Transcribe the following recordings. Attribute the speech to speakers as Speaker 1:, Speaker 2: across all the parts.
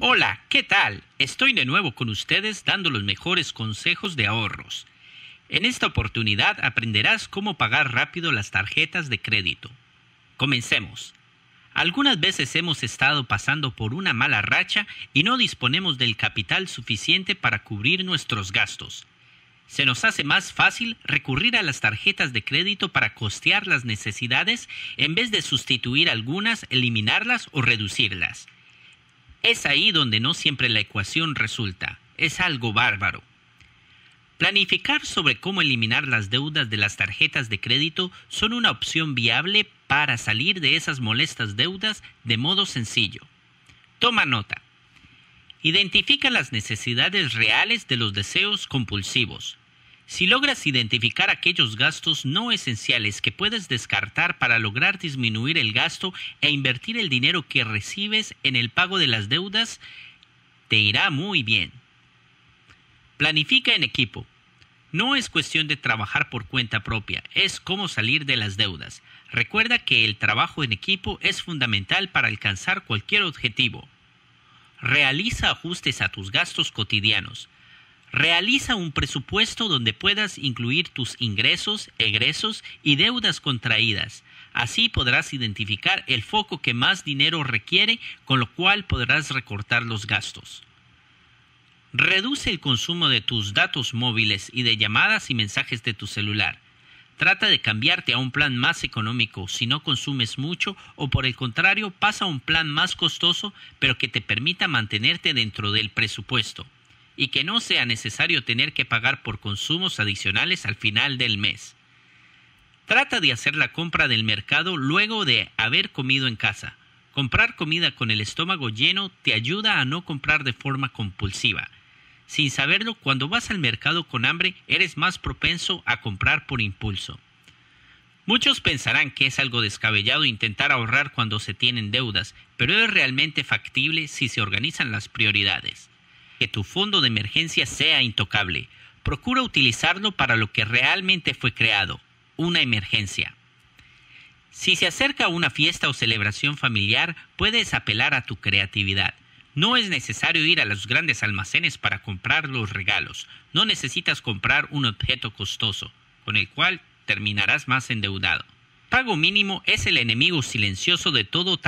Speaker 1: Hola, ¿qué tal? Estoy de nuevo con ustedes dando los mejores consejos de ahorros. En esta oportunidad aprenderás cómo pagar rápido las tarjetas de crédito. Comencemos. Algunas veces hemos estado pasando por una mala racha y no disponemos del capital suficiente para cubrir nuestros gastos. Se nos hace más fácil recurrir a las tarjetas de crédito para costear las necesidades en vez de sustituir algunas, eliminarlas o reducirlas. Es ahí donde no siempre la ecuación resulta. Es algo bárbaro. Planificar sobre cómo eliminar las deudas de las tarjetas de crédito son una opción viable para salir de esas molestas deudas de modo sencillo. Toma nota. Identifica las necesidades reales de los deseos compulsivos. Si logras identificar aquellos gastos no esenciales que puedes descartar para lograr disminuir el gasto e invertir el dinero que recibes en el pago de las deudas, te irá muy bien. Planifica en equipo. No es cuestión de trabajar por cuenta propia, es cómo salir de las deudas. Recuerda que el trabajo en equipo es fundamental para alcanzar cualquier objetivo. Realiza ajustes a tus gastos cotidianos. Realiza un presupuesto donde puedas incluir tus ingresos, egresos y deudas contraídas. Así podrás identificar el foco que más dinero requiere, con lo cual podrás recortar los gastos. Reduce el consumo de tus datos móviles y de llamadas y mensajes de tu celular. Trata de cambiarte a un plan más económico si no consumes mucho o por el contrario pasa a un plan más costoso pero que te permita mantenerte dentro del presupuesto y que no sea necesario tener que pagar por consumos adicionales al final del mes. Trata de hacer la compra del mercado luego de haber comido en casa. Comprar comida con el estómago lleno te ayuda a no comprar de forma compulsiva. Sin saberlo, cuando vas al mercado con hambre, eres más propenso a comprar por impulso. Muchos pensarán que es algo descabellado intentar ahorrar cuando se tienen deudas, pero es realmente factible si se organizan las prioridades tu fondo de emergencia sea intocable. Procura utilizarlo para lo que realmente fue creado, una emergencia. Si se acerca una fiesta o celebración familiar, puedes apelar a tu creatividad. No es necesario ir a los grandes almacenes para comprar los regalos. No necesitas comprar un objeto costoso, con el cual terminarás más endeudado. Pago mínimo es el enemigo silencioso de todo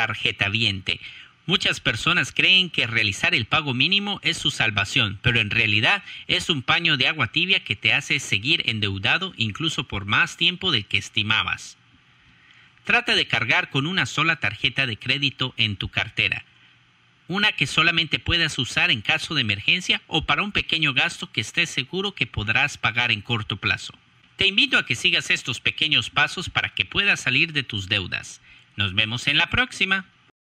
Speaker 1: viente Muchas personas creen que realizar el pago mínimo es su salvación, pero en realidad es un paño de agua tibia que te hace seguir endeudado incluso por más tiempo del que estimabas. Trata de cargar con una sola tarjeta de crédito en tu cartera, una que solamente puedas usar en caso de emergencia o para un pequeño gasto que estés seguro que podrás pagar en corto plazo. Te invito a que sigas estos pequeños pasos para que puedas salir de tus deudas. Nos vemos en la próxima.